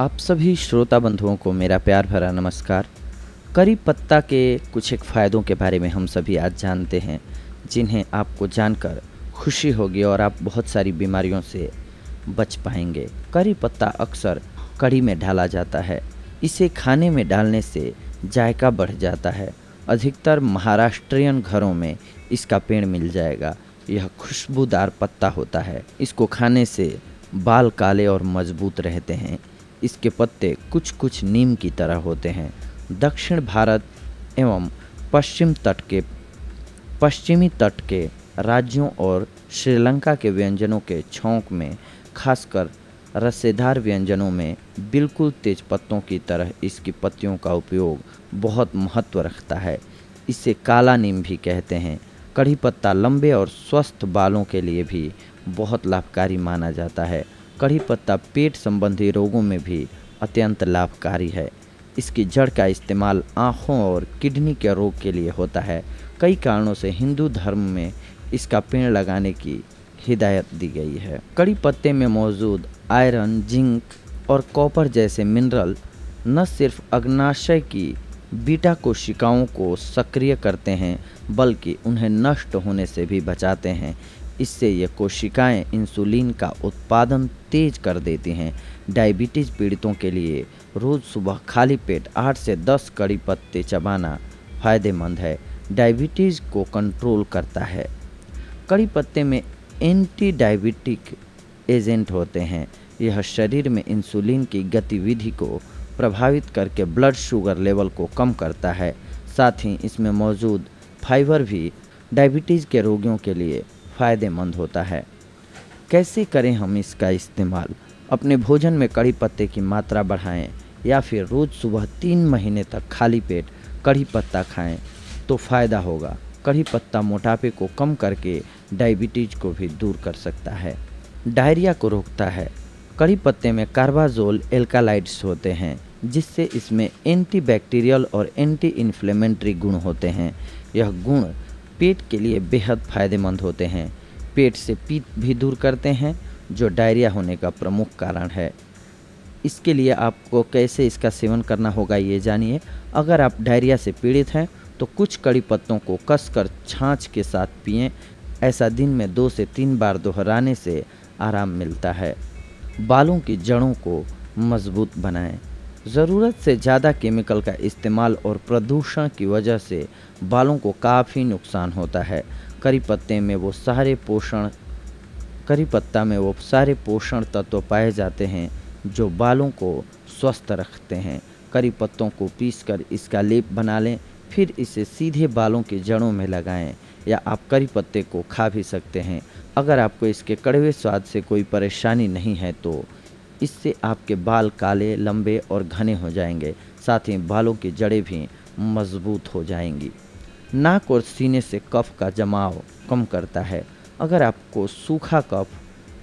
आप सभी श्रोता बंधुओं को मेरा प्यार भरा नमस्कार करी पत्ता के कुछ एक फ़ायदों के बारे में हम सभी आज जानते हैं जिन्हें आपको जानकर खुशी होगी और आप बहुत सारी बीमारियों से बच पाएंगे करी पत्ता अक्सर कड़ी में डाला जाता है इसे खाने में डालने से जायका बढ़ जाता है अधिकतर महाराष्ट्रियन घरों में इसका पेड़ मिल जाएगा यह खुशबूदार पत्ता होता है इसको खाने से बाल काले और मजबूत रहते हैं इसके पत्ते कुछ कुछ नीम की तरह होते हैं दक्षिण भारत एवं पश्चिम तट के पश्चिमी तट के राज्यों और श्रीलंका के व्यंजनों के छोंक में खासकर रसेदार व्यंजनों में बिल्कुल तेज पत्तों की तरह इसकी पत्तियों का उपयोग बहुत महत्व रखता है इसे काला नीम भी कहते हैं कढ़ी पत्ता लंबे और स्वस्थ बालों के लिए भी बहुत लाभकारी माना जाता है कड़ी पत्ता पेट संबंधी रोगों में भी अत्यंत लाभकारी है इसकी जड़ का इस्तेमाल आँखों और किडनी के रोग के लिए होता है कई कारणों से हिंदू धर्म में इसका पेड़ लगाने की हिदायत दी गई है कड़ी पत्ते में मौजूद आयरन जिंक और कॉपर जैसे मिनरल न सिर्फ अग्नाशय की बीटा कोशिकाओं को सक्रिय करते हैं बल्कि उन्हें नष्ट होने से भी बचाते हैं इससे ये कोशिकाएं इंसुलिन का उत्पादन तेज कर देती हैं डायबिटीज पीड़ितों के लिए रोज़ सुबह खाली पेट आठ से दस कड़ी पत्ते चबाना फ़ायदेमंद है डायबिटीज़ को कंट्रोल करता है कड़ी पत्ते में एंटी डायबिटिक एजेंट होते हैं यह शरीर में इंसुलिन की गतिविधि को प्रभावित करके ब्लड शुगर लेवल को कम करता है साथ ही इसमें मौजूद फाइबर भी डायबिटीज़ के रोगियों के लिए फ़ायदेमंद होता है कैसे करें हम इसका इस्तेमाल अपने भोजन में कड़ी पत्ते की मात्रा बढ़ाएं या फिर रोज़ सुबह तीन महीने तक खाली पेट कड़ी पत्ता खाएं तो फ़ायदा होगा कड़ी पत्ता मोटापे को कम करके डायबिटीज़ को भी दूर कर सकता है डायरिया को रोकता है कड़ी पत्ते में कार्बाजोल एल्कालाइड्स होते हैं जिससे इसमें एंटीबैक्टीरियल और एंटी इन्फ्लेमेंट्री गुण होते हैं यह गुण पेट के लिए बेहद फायदेमंद होते हैं पेट से पीत भी दूर करते हैं जो डायरिया होने का प्रमुख कारण है इसके लिए आपको कैसे इसका सेवन करना होगा ये जानिए अगर आप डायरिया से पीड़ित हैं तो कुछ कड़ी पत्तों को कसकर छाछ के साथ पिए ऐसा दिन में दो से तीन बार दोहराने से आराम मिलता है बालों की जड़ों को मजबूत बनाएं ज़रूरत से ज़्यादा केमिकल का इस्तेमाल और प्रदूषण की वजह से बालों को काफ़ी नुकसान होता है करी पत्ते में वो सारे पोषण करी पत्ता में वो सारे पोषण तत्व पाए जाते हैं जो बालों को स्वस्थ रखते हैं करी पत्तों को पीसकर इसका लेप बना लें फिर इसे सीधे बालों के जड़ों में लगाएं या आप करी पत्ते को खा भी सकते हैं अगर आपको इसके कड़वे स्वाद से कोई परेशानी नहीं है तो इससे आपके बाल काले लंबे और घने हो जाएंगे साथ ही बालों की जड़ें भी मजबूत हो जाएंगी नाक और सीने से कफ का जमाव कम करता है अगर आपको सूखा कफ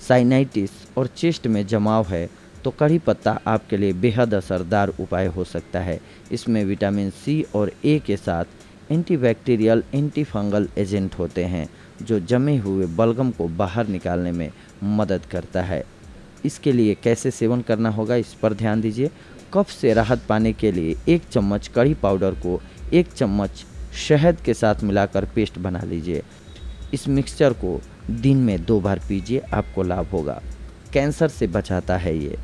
साइनाइटिस और चेस्ट में जमाव है तो कड़ी पत्ता आपके लिए बेहद असरदार उपाय हो सकता है इसमें विटामिन सी और ए के साथ एंटीबैक्टीरियल एंटीफंगल एजेंट होते हैं जो जमे हुए बलगम को बाहर निकालने में मदद करता है इसके लिए कैसे सेवन करना होगा इस पर ध्यान दीजिए कफ से राहत पाने के लिए एक चम्मच कड़ी पाउडर को एक चम्मच शहद के साथ मिलाकर पेस्ट बना लीजिए इस मिक्सचर को दिन में दो बार पीजिए आपको लाभ होगा कैंसर से बचाता है ये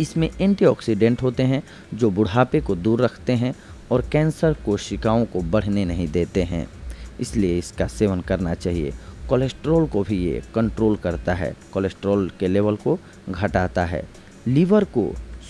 इसमें एंटीऑक्सीडेंट होते हैं जो बुढ़ापे को दूर रखते हैं और कैंसर कोशिकाओं को बढ़ने नहीं देते हैं इसलिए इसका सेवन करना चाहिए कोलेस्ट्रॉल को भी ये कंट्रोल करता है कोलेस्ट्रॉल के लेवल को घटाता है लीवर को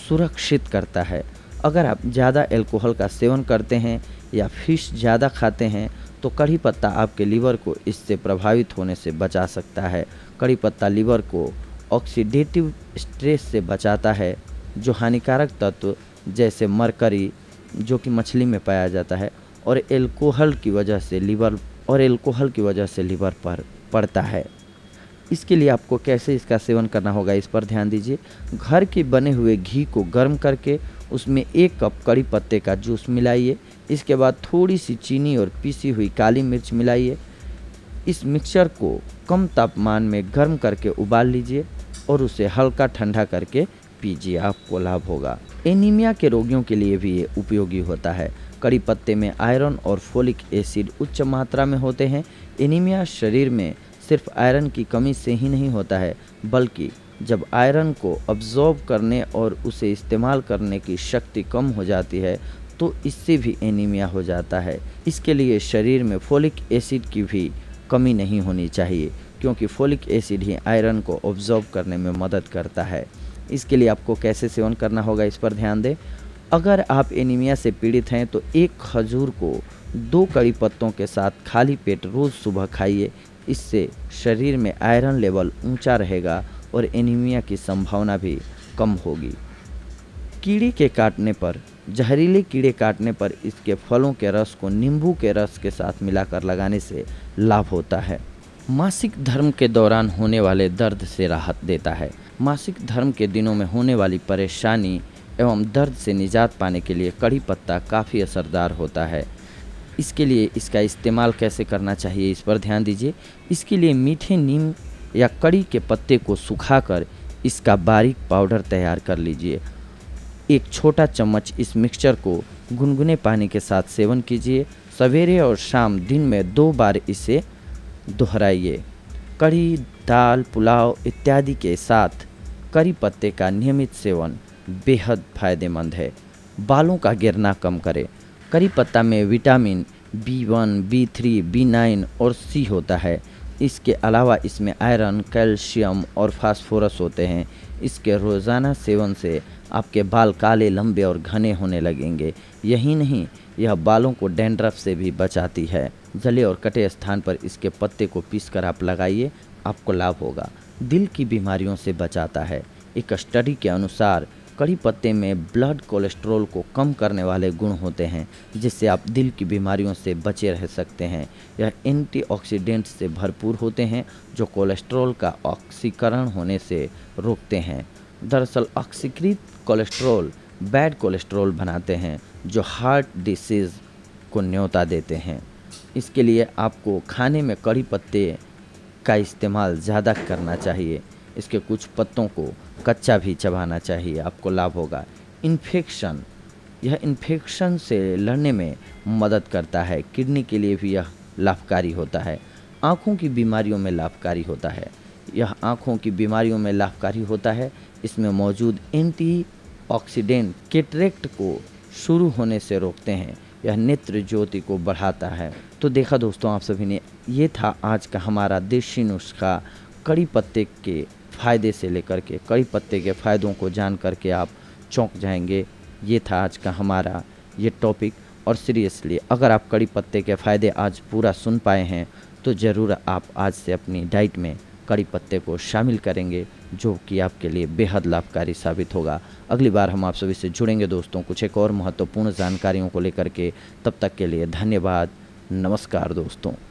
सुरक्षित करता है अगर आप ज़्यादा एल्कोहल का सेवन करते हैं या फिश ज़्यादा खाते हैं तो कड़ी पत्ता आपके लीवर को इससे प्रभावित होने से बचा सकता है कड़ी पत्ता लीवर को ऑक्सीडेटिव स्ट्रेस से बचाता है जो हानिकारक तत्व जैसे मरकरी जो कि मछली में पाया जाता है और एल्कोहल की वजह से लीवर और एल्कोहल की वजह से लीवर पर पड़ता है इसके लिए आपको कैसे इसका सेवन करना होगा इस पर ध्यान दीजिए घर के बने हुए घी को गर्म करके उसमें एक कप कड़ी पत्ते का जूस मिलाइए इसके बाद थोड़ी सी चीनी और पीसी हुई काली मिर्च मिलाइए इस मिक्सचर को कम तापमान में गर्म करके उबाल लीजिए और उसे हल्का ठंडा करके पीजिए आपको लाभ होगा एनीमिया के रोगियों के लिए भी ये उपयोगी होता है कड़ी पत्ते में आयरन और फोलिक एसिड उच्च मात्रा में होते हैं एनीमिया शरीर में सिर्फ आयरन की कमी से ही नहीं होता है बल्कि जब आयरन को अब्जॉर्ब करने और उसे इस्तेमाल करने की शक्ति कम हो जाती है तो इससे भी एनीमिया हो जाता है इसके लिए शरीर में फोलिक एसिड की भी कमी नहीं होनी चाहिए क्योंकि फोलिक एसिड ही आयरन को ऑब्जॉर्ब करने में मदद करता है इसके लिए आपको कैसे सेवन करना होगा इस पर ध्यान दें अगर आप एनीमिया से पीड़ित हैं तो एक खजूर को दो कड़ी पत्तों के साथ खाली पेट रोज़ सुबह खाइए इससे शरीर में आयरन लेवल ऊंचा रहेगा और एनीमिया की संभावना भी कम होगी कीड़े के काटने पर जहरीले कीड़े काटने पर इसके फलों के रस को नींबू के रस के साथ मिलाकर लगाने से लाभ होता है मासिक धर्म के दौरान होने वाले दर्द से राहत देता है मासिक धर्म के दिनों में होने वाली परेशानी एवं दर्द से निजात पाने के लिए कड़ी पत्ता काफ़ी असरदार होता है इसके लिए इसका इस्तेमाल कैसे करना चाहिए इस पर ध्यान दीजिए इसके लिए मीठे नीम या कड़ी के पत्ते को सुखाकर इसका बारीक पाउडर तैयार कर लीजिए एक छोटा चम्मच इस मिक्सचर को गुनगुने पानी के साथ सेवन कीजिए सवेरे और शाम दिन में दो बार इसे दोहराइए कड़ी दाल पुलाव इत्यादि के साथ करी पत्ते का नियमित सेवन बेहद फायदेमंद है बालों का गिरना कम करें करी पत्ता में vitamin B one B three B nine और सी होता है इसके अलावा इसमें आयरन कैल्शियम और फास्फोरस होते हैं इसके रोज़ाना सेवन से आपके बाल काले लंबे और घने होने लगेंगे यही नहीं यह बालों को डेंड्रफ से भी बचाती है जले और कटे स्थान पर इसके पत्ते को पीस कर आप लगाइए आपको लाभ होगा दिल की बीमारियों से बचाता है एक स्टडी के अनुसार कड़ी पत्ते में ब्लड कोलेस्ट्रॉल को कम करने वाले गुण होते हैं जिससे आप दिल की बीमारियों से बचे रह सकते हैं यह एंटीऑक्सीडेंट से भरपूर होते हैं जो कोलेस्ट्रॉल का ऑक्सीकरण होने से रोकते हैं दरअसल ऑक्सीकृत कोलेस्ट्रॉल बैड कोलेस्ट्रॉल बनाते हैं जो हार्ट डिसीज़ को न्योता देते हैं इसके लिए आपको खाने में कड़ी पत्ते का इस्तेमाल ज़्यादा करना चाहिए इसके कुछ पत्तों को कच्चा भी चबाना चाहिए आपको लाभ होगा इन्फेक्शन यह इन्फेक्शन से लड़ने में मदद करता है किडनी के लिए भी यह लाभकारी होता है आँखों की बीमारियों में लाभकारी होता है यह आँखों की बीमारियों में लाभकारी होता है इसमें मौजूद एंटी ऑक्सीडेंट केटरेक्ट को शुरू होने से रोकते हैं यह नेत्र ज्योति को बढ़ाता है तो देखा दोस्तों आप सभी ने ये था आज का हमारा देशी नुस्खा कड़ी पत्ते के फ़ायदे से लेकर के कड़ी पत्ते के फ़ायदों को जान करके आप चौंक जाएंगे ये था आज का हमारा ये टॉपिक और सीरियसली अगर आप कड़ी पत्ते के फ़ायदे आज पूरा सुन पाए हैं तो ज़रूर आप आज से अपनी डाइट में कड़ी पत्ते को शामिल करेंगे जो कि आपके लिए बेहद लाभकारी साबित होगा अगली बार हम आप सभी से जुड़ेंगे दोस्तों कुछ एक और महत्वपूर्ण जानकारियों को लेकर के तब तक के लिए धन्यवाद नमस्कार दोस्तों